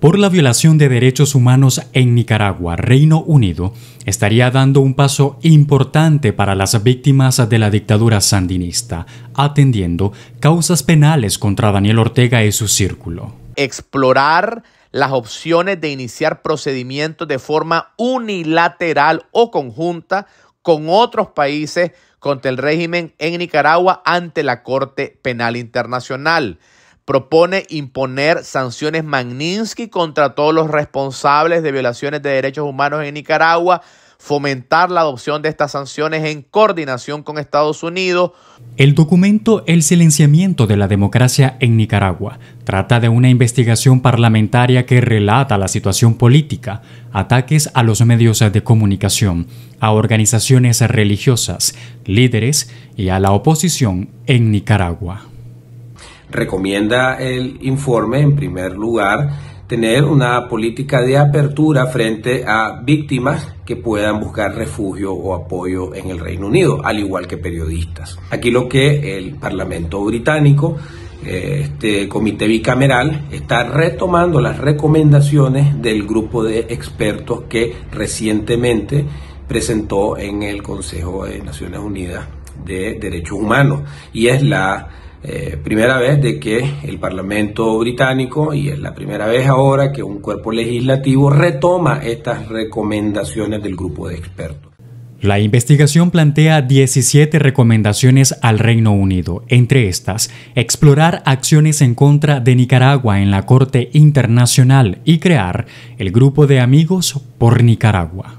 por la violación de derechos humanos en Nicaragua, Reino Unido, estaría dando un paso importante para las víctimas de la dictadura sandinista, atendiendo causas penales contra Daniel Ortega y su círculo. Explorar las opciones de iniciar procedimientos de forma unilateral o conjunta con otros países contra el régimen en Nicaragua ante la Corte Penal Internacional propone imponer sanciones Magnitsky contra todos los responsables de violaciones de derechos humanos en Nicaragua, fomentar la adopción de estas sanciones en coordinación con Estados Unidos. El documento El silenciamiento de la democracia en Nicaragua trata de una investigación parlamentaria que relata la situación política, ataques a los medios de comunicación, a organizaciones religiosas, líderes y a la oposición en Nicaragua. Recomienda el informe, en primer lugar, tener una política de apertura frente a víctimas que puedan buscar refugio o apoyo en el Reino Unido, al igual que periodistas. Aquí lo que el Parlamento británico eh, este comité bicameral está retomando las recomendaciones del grupo de expertos que recientemente presentó en el Consejo de Naciones Unidas de Derechos Humanos y es la eh, primera vez de que el Parlamento británico, y es la primera vez ahora que un cuerpo legislativo retoma estas recomendaciones del grupo de expertos. La investigación plantea 17 recomendaciones al Reino Unido, entre estas, explorar acciones en contra de Nicaragua en la Corte Internacional y crear el Grupo de Amigos por Nicaragua.